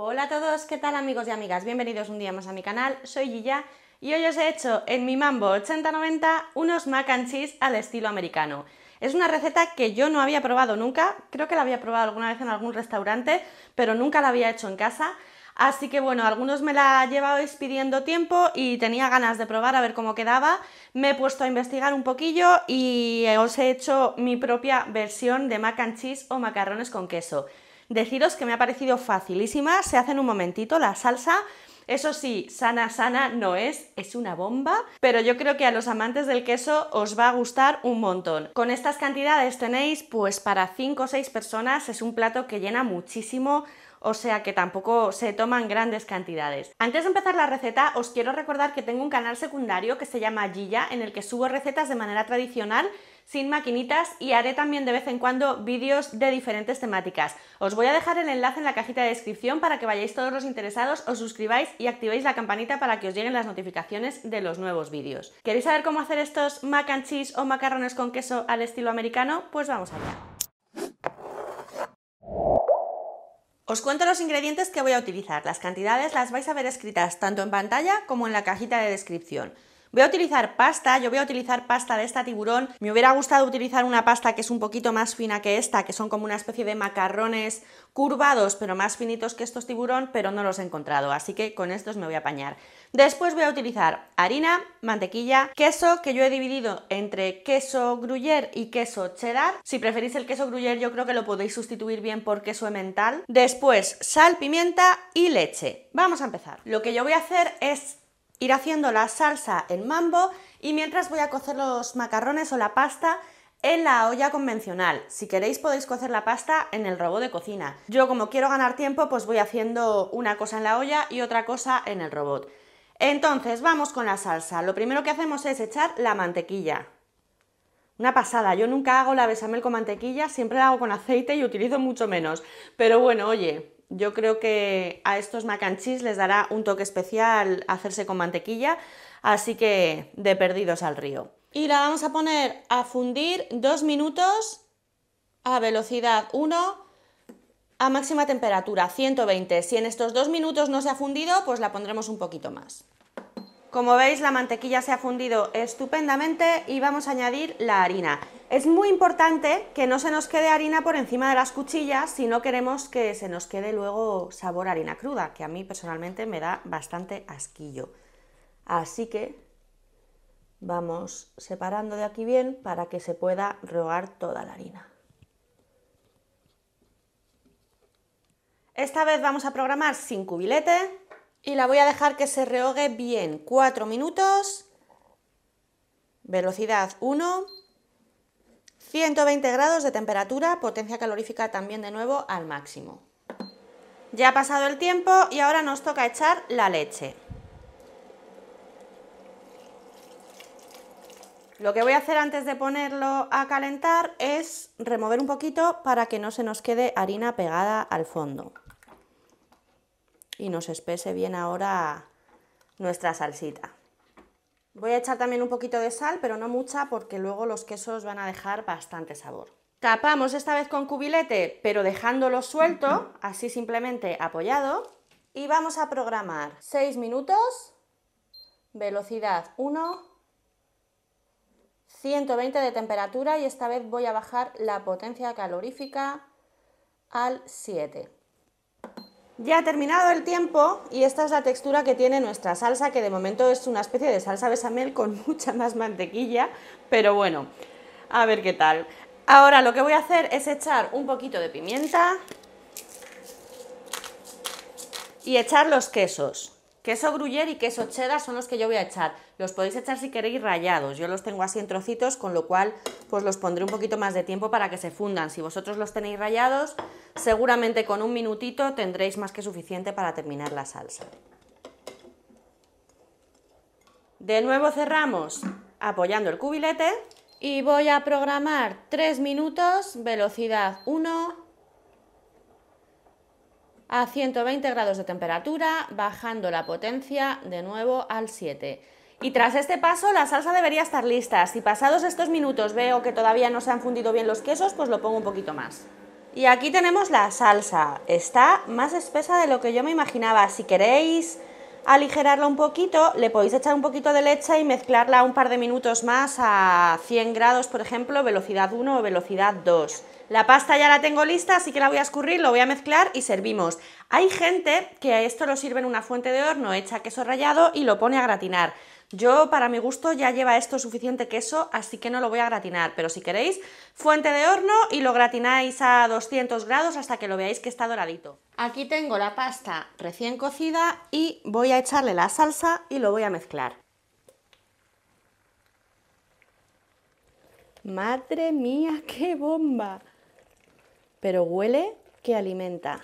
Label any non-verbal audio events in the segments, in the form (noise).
Hola a todos, ¿qué tal amigos y amigas? Bienvenidos un día más a mi canal, soy Gilla y hoy os he hecho en mi Mambo 8090 unos mac and cheese al estilo americano. Es una receta que yo no había probado nunca, creo que la había probado alguna vez en algún restaurante, pero nunca la había hecho en casa. Así que bueno, algunos me la lleváis pidiendo tiempo y tenía ganas de probar a ver cómo quedaba. Me he puesto a investigar un poquillo y os he hecho mi propia versión de mac and cheese o macarrones con queso. Deciros que me ha parecido facilísima, se hace en un momentito la salsa. Eso sí, sana, sana no es, es una bomba, pero yo creo que a los amantes del queso os va a gustar un montón. Con estas cantidades tenéis pues para 5 o 6 personas, es un plato que llena muchísimo, o sea que tampoco se toman grandes cantidades. Antes de empezar la receta, os quiero recordar que tengo un canal secundario que se llama Gilla, en el que subo recetas de manera tradicional sin maquinitas y haré también de vez en cuando vídeos de diferentes temáticas. Os voy a dejar el enlace en la cajita de descripción para que vayáis todos los interesados, os suscribáis y activéis la campanita para que os lleguen las notificaciones de los nuevos vídeos. ¿Queréis saber cómo hacer estos mac and cheese o macarrones con queso al estilo americano? Pues vamos allá. Os cuento los ingredientes que voy a utilizar. Las cantidades las vais a ver escritas tanto en pantalla como en la cajita de descripción. Voy a utilizar pasta, yo voy a utilizar pasta de esta tiburón. Me hubiera gustado utilizar una pasta que es un poquito más fina que esta, que son como una especie de macarrones curvados, pero más finitos que estos tiburón, pero no los he encontrado, así que con estos me voy a apañar. Después voy a utilizar harina, mantequilla, queso, que yo he dividido entre queso gruyer y queso cheddar. Si preferís el queso gruyer, yo creo que lo podéis sustituir bien por queso emmental. Después, sal, pimienta y leche. Vamos a empezar. Lo que yo voy a hacer es ir haciendo la salsa en mambo y mientras voy a cocer los macarrones o la pasta en la olla convencional. Si queréis podéis cocer la pasta en el robot de cocina. Yo como quiero ganar tiempo pues voy haciendo una cosa en la olla y otra cosa en el robot. Entonces vamos con la salsa. Lo primero que hacemos es echar la mantequilla. Una pasada, yo nunca hago la besamel con mantequilla, siempre la hago con aceite y utilizo mucho menos. Pero bueno, oye, yo creo que a estos macanchis les dará un toque especial hacerse con mantequilla, así que de perdidos al río. Y la vamos a poner a fundir dos minutos a velocidad 1 a máxima temperatura, 120. Si en estos dos minutos no se ha fundido, pues la pondremos un poquito más. Como veis la mantequilla se ha fundido estupendamente y vamos a añadir la harina. Es muy importante que no se nos quede harina por encima de las cuchillas si no queremos que se nos quede luego sabor harina cruda, que a mí personalmente me da bastante asquillo. Así que vamos separando de aquí bien para que se pueda rogar toda la harina. Esta vez vamos a programar sin cubilete, y la voy a dejar que se rehogue bien. 4 minutos, velocidad 1, 120 grados de temperatura, potencia calorífica también de nuevo al máximo. Ya ha pasado el tiempo y ahora nos toca echar la leche. Lo que voy a hacer antes de ponerlo a calentar es remover un poquito para que no se nos quede harina pegada al fondo y nos espese bien ahora nuestra salsita. Voy a echar también un poquito de sal, pero no mucha porque luego los quesos van a dejar bastante sabor. Tapamos esta vez con cubilete, pero dejándolo suelto, así simplemente apoyado. Y vamos a programar 6 minutos, velocidad 1, 120 de temperatura y esta vez voy a bajar la potencia calorífica al 7. Ya ha terminado el tiempo y esta es la textura que tiene nuestra salsa, que de momento es una especie de salsa besamel con (laughs) mucha más mantequilla, pero bueno, a ver qué tal. Ahora lo que voy a hacer es echar un poquito de pimienta y echar los quesos. Queso gruyer y queso cheddar son los que yo voy a echar. Los podéis echar si queréis rayados. Yo los tengo así en trocitos, con lo cual pues los pondré un poquito más de tiempo para que se fundan. Si vosotros los tenéis rayados, seguramente con un minutito tendréis más que suficiente para terminar la salsa. De nuevo cerramos apoyando el cubilete y voy a programar 3 minutos, velocidad 1, a 120 grados de temperatura, bajando la potencia de nuevo al 7. Y tras este paso la salsa debería estar lista. Si pasados estos minutos veo que todavía no se han fundido bien los quesos, pues lo pongo un poquito más. Y aquí tenemos la salsa. Está más espesa de lo que yo me imaginaba. Si queréis aligerarla un poquito, le podéis echar un poquito de leche y mezclarla un par de minutos más a 100 grados, por ejemplo, velocidad 1 o velocidad 2. La pasta ya la tengo lista, así que la voy a escurrir, lo voy a mezclar y servimos. Hay gente que a esto lo sirve en una fuente de horno, echa queso rallado y lo pone a gratinar. Yo, para mi gusto, ya lleva esto suficiente queso, así que no lo voy a gratinar, pero si queréis, fuente de horno y lo gratináis a 200 grados hasta que lo veáis que está doradito. Aquí tengo la pasta recién cocida y voy a echarle la salsa y lo voy a mezclar. ¡Madre mía, qué bomba! Pero huele que alimenta.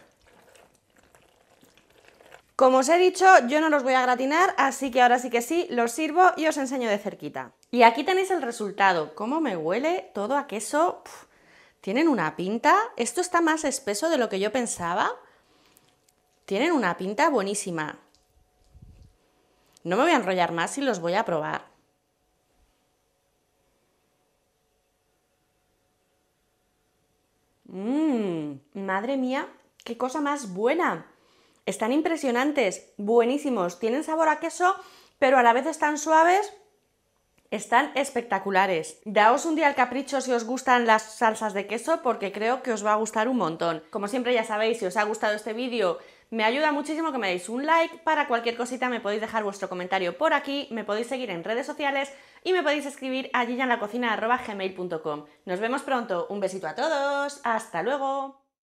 Como os he dicho, yo no los voy a gratinar, así que ahora sí que sí, los sirvo y os enseño de cerquita. Y aquí tenéis el resultado, cómo me huele todo a queso. Tienen una pinta, esto está más espeso de lo que yo pensaba. Tienen una pinta buenísima. No me voy a enrollar más y los voy a probar. Mmm, madre mía, qué cosa más buena. Están impresionantes, buenísimos, tienen sabor a queso, pero a la vez están suaves, están espectaculares. Daos un día al capricho si os gustan las salsas de queso porque creo que os va a gustar un montón. Como siempre ya sabéis, si os ha gustado este vídeo, me ayuda muchísimo que me deis un like. Para cualquier cosita me podéis dejar vuestro comentario por aquí, me podéis seguir en redes sociales y me podéis escribir a lacocina.gmail.com Nos vemos pronto, un besito a todos, hasta luego.